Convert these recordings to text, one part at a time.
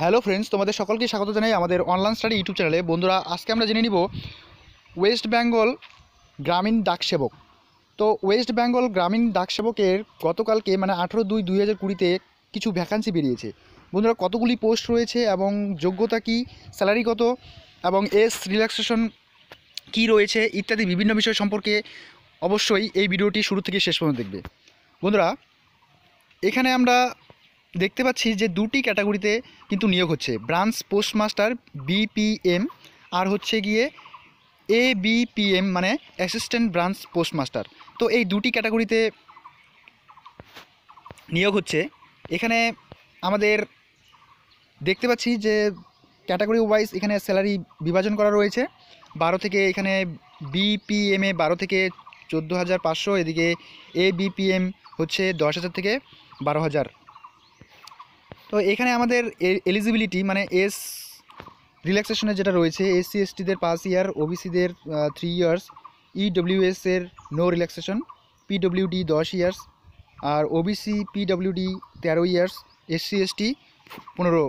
hello friends তোমাদের সকলকে স্বাগত জানাই আমাদের অনলাইন স্টাডি ইউটিউব চ্যানেলে বন্ধুরা আজকে আমরা জেনে নিব ওয়েস্ট বেঙ্গল গ্রামীণ ডাকসেবক তো ওয়েস্ট বেঙ্গল গ্রামীণ ডাকসেবকের গতকালকে মানে আঠেরো দুই দুই হাজার কুড়িতে কিছু ভ্যাকান্সি বেরিয়েছে বন্ধুরা কতগুলি পোস্ট রয়েছে এবং যোগ্যতা কি স্যালারি কত এবং এস রিল্যাক্সেশন কি রয়েছে ইত্যাদি বিভিন্ন বিষয় সম্পর্কে অবশ্যই এই ভিডিওটি শুরু থেকে শেষ পর্যন্ত দেখবে বন্ধুরা এখানে আমরা দেখতে পাচ্ছি যে দুটি ক্যাটাগরিতে কিন্তু নিয়োগ হচ্ছে ব্রাঞ্চ পোস্টমাস্টার বিপিএম আর হচ্ছে গিয়ে এ বিপিএম মানে অ্যাসিস্ট্যান্ট ব্রাঞ্চ পোস্টমাস্টার তো এই দুটি ক্যাটাগরিতে নিয়োগ হচ্ছে এখানে আমাদের দেখতে পাচ্ছি যে ক্যাটাগরি ওয়াইজ এখানে স্যালারি বিভাজন করা রয়েছে বারো থেকে এখানে বিপিএমে বারো থেকে চোদ্দো হাজার পাঁচশো এদিকে এ বিপিএম হচ্ছে দশ হাজার থেকে বারো হাজার তো এখানে আমাদের এলিজিবিলিটি মানে এস রিল্যাক্সেশনের যেটা রয়েছে এসসি এসটিদের পাঁচ ইয়ার ওবিসিদের থ্রি ইয়ার্স ইডব্লিউএস এর নো রিল্যাক্সেশন পিডব্লিউডি দশ ইয়ার্স আর ওবিসি পিডব্লিউডি তেরো ইয়ার্স এসসি এসটি পনেরো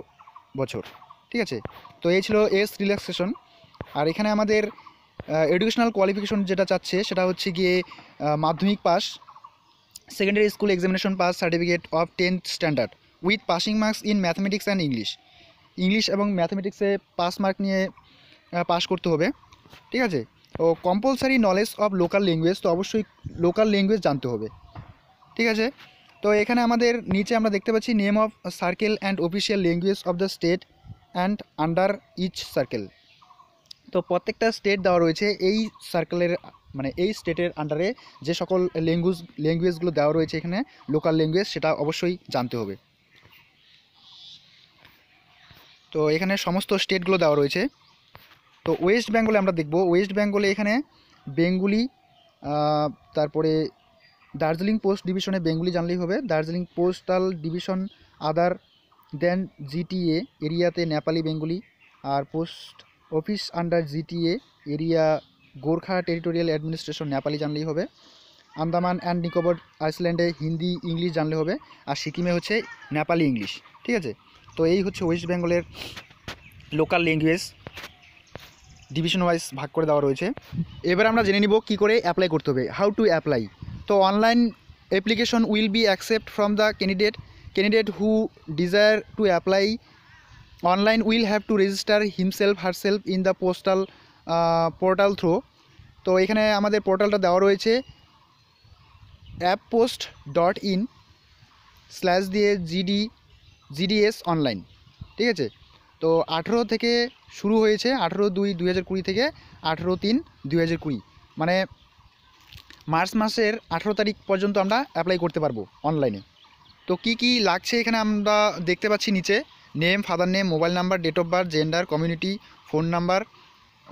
বছর ঠিক আছে তো এই ছিল এস রিল্যাক্সেশন আর এখানে আমাদের এডুকেশনাল কোয়ালিফিকেশন যেটা চাচ্ছে সেটা হচ্ছে গিয়ে Madhyamik pass secondary school examination pass certificate of tenth standard with passing marks in mathematics and English English এবং ম্যাথমেটিক্সে পাস মার্ক নিয়ে পাস করতে হবে ঠিক আছে ও compulsory knowledge of local language তো অবশ্যই লোকাল ল্যাঙ্গুয়েজ জানতে হবে ঠিক আছে তো এখানে আমাদের নিচে আমরা দেখতে পাচ্ছি name of circle and official language of the state and under each circle তো প্রত্যেকটা স্টেট দেওয়া রয়েছে এই সার্কেলের মানে এই স্টেটের আন্ডারে যে সকল ল্যাঙ্গুয়েজ ল্যাঙ্গুয়েজগুলো দেওয়া রয়েছে এখানে লোকাল ল্যাঙ্গুয়েজ সেটা অবশ্যই জানতে হবে তো এখানে সমস্ত স্টেটগুলো দেওয়া রয়েছে তো ওয়েস্ট বেঙ্গলে আমরা দেখব ওয়েস্ট বেঙ্গলে এখানে বেঙ্গুলি তারপরে দার্জিলিং পোস্ট ডিভিশনে বেঙ্গুলি জানলেই হবে Darjeeling postal division other than GTA এরিয়াতে নেপালি বেঙ্গুলি আর post office under GTA area Gorkha territorial administration Nepali জানলেই হবে আন্দামান অ্যান্ড নিকোবর আইসল্যান্ডে হিন্দি ইংলিশ জানলে হবে আর সিকিমে হচ্ছে নেপালি ইংলিশ ঠিক আছে তো এই হচ্ছে ওয়েস্ট বেঙ্গলের লোকাল ল্যাঙ্গুয়েজ ডিভিশন ওয়াইজ ভাগ করে দেওয়া রয়েছে এবার আমরা জেনে নিব কী করে অ্যাপ্লাই করতে হবে হাউ টু অ্যাপ্লাই তো online application will be accept from the candidate candidate who desire to apply online will have to register himself herself in the postal portal through তো এখানে আমাদের পোর্টালটা দেওয়া রয়েছে app post dot in slash দিয়ে GD GDS online ঠিক আছে তো আঠেরো থেকে শুরু হয়েছে আঠেরো দুই দুই হাজার কুড়ি থেকে আঠেরো তিন দুই হাজার কুড়ি মানে মার্চ মাসের আঠেরো তারিখ পর্যন্ত আমরা অ্যাপ্লাই করতে পারবো অনলাইনে তো কি কি লাগছে এখানে আমরা দেখতে পাচ্ছি নিচে name father name mobile number date of birth gender community phone number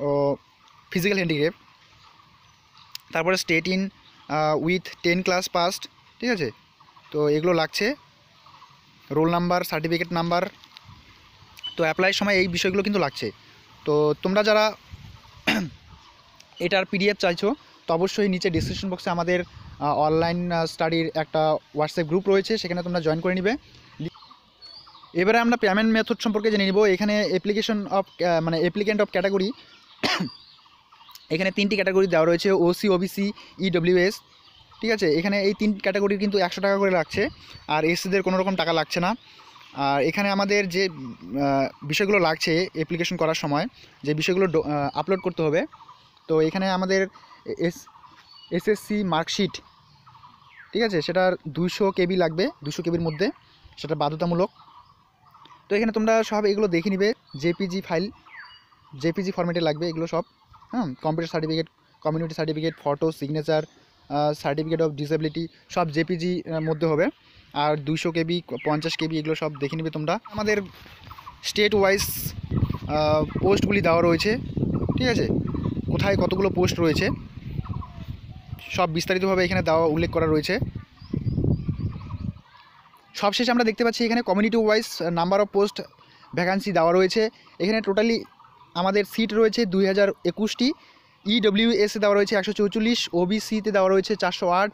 ও ফিজিক্যাল হ্যান্ডিক্যাপ তারপরে state in with ten class passed ঠিক আছে তো এগুলো লাগছে রোল নাম্বার সার্টিফিকেট নাম্বার তো অ্যাপ্লাইয়ের সময় এই বিষয়গুলো কিন্তু লাগছে তো তোমরা যারা এটার পিডিএফ চাইছো তো অবশ্যই নিচে ডিসক্রিপশন বক্সে আমাদের অনলাইন স্টাডির একটা হোয়াটসঅ্যাপ গ্রুপ রয়েছে সেখানে তোমরা জয়েন করে নিবে এবারে আমরা পেমেন্ট মেথড সম্পর্কে জেনে নিব এখানে অ্যাপ্লিকেশন অফ মানে অ্যাপ্লিকেন্ট অফ ক্যাটাগরি এখানে তিনটি ক্যাটাগরি দেওয়া রয়েছে ওসি ওবিসি ইডব্লিউএস ঠিক আছে এখানে এই তিন ক্যাটাগরি কিন্তু একশো টাকা করে লাগছে আর এসসিদের কোনো রকম টাকা লাগছে না আর এখানে আমাদের যে বিষয়গুলো লাগছে অ্যাপ্লিকেশন করার সময় যে বিষয়গুলো আপলোড করতে হবে তো এখানে আমাদের এস এসএসসি মার্কশিট ঠিক আছে সেটার দুইশো কেবি লাগবে দুশো কেবির মধ্যে সেটা বাধ্যতামূলক তো এখানে তোমরা সব এগুলো দেখে নিবে জেপিজি ফাইল জেপিজি ফর্মেটে লাগবে এগুলো সব হ্যাঁ computer certificate community certificate photo signature certificate of disability সব জেপিজি মধ্যে হবে আর দুশো কেবি পঞ্চাশ কেবি এগুলো সব দেখে নিবে তোমরা আমাদের স্টেট ওয়াইজ পোস্টগুলি দেওয়া রয়েছে ঠিক আছে কোথায় কতগুলো পোস্ট রয়েছে সব বিস্তারিতভাবে এখানে দেওয়া উল্লেখ করা রয়েছে সবশেষে আমরা দেখতে পাচ্ছি এখানে community wise number of post vacancy দেওয়া রয়েছে এখানে টোটালি আমাদের সিট রয়েছে দুই হাজার একুশটি E এ দেওয়া রয়েছে একশো চৌচল্লিশ ওবিসিতে দেওয়া রয়েছে চারশো আট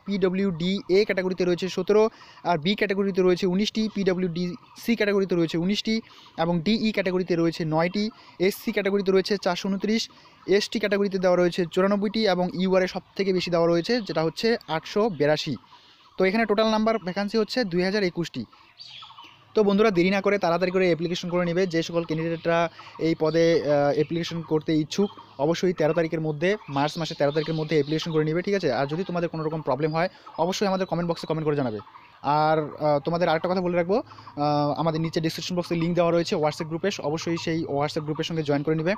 ডি এ ক্যাটাগরিতে রয়েছে সতেরো আর বি ক্যাটাগরিতে রয়েছে উনিশটি পিডব্লিউ ডি সি ক্যাটাগরিতে রয়েছে উনিশটি এবং ডিই e ক্যাটাগরিতে রয়েছে নয়টি এস সি ক্যাটাগরিতে রয়েছে চারশো উনত্রিশ এস টি ক্যাটাগরিতে দেওয়া রয়েছে চুরানব্বইটি এবং ইউআরে সব থেকে বেশি দেওয়া রয়েছে যেটা হচ্ছে আটশো বিরাশি তো এখানে টোটাল নাম্বার ভ্যাকান্সি হচ্ছে দুই হাজার একুশটি তো বন্ধুরা দেরি না করে তাড়াতাড়ি করে অ্যাপ্লিকেশন করে নেবে যে সকল ক্যান্ডিডেটরা এই পদে অ্যাপ্লিকেশন করতে ইচ্ছুক অবশ্যই তেরো তারিখের মধ্যে মার্চ মাসের তেরো তারিখের মধ্যে অ্যাপ্লিকেশন করে নেবে ঠিক আছে আর যদি তোমাদের কোনো রকম প্রবলেম হয় অবশ্যই আমাদের কমেন্ট বক্সে কমেন্ট করে জানাবে আর তোমাদের আরেকটা কথা বলে রাখবো আমাদের নিচে ডিসক্রিপশন বক্সে লিঙ্ক দেওয়া রয়েছে হোয়াটসঅ্যাপ গ্রুপে অবশ্যই সেই হোয়াটসঅ্যাপ গ্রুপের সঙ্গে জয়েন করে নেবে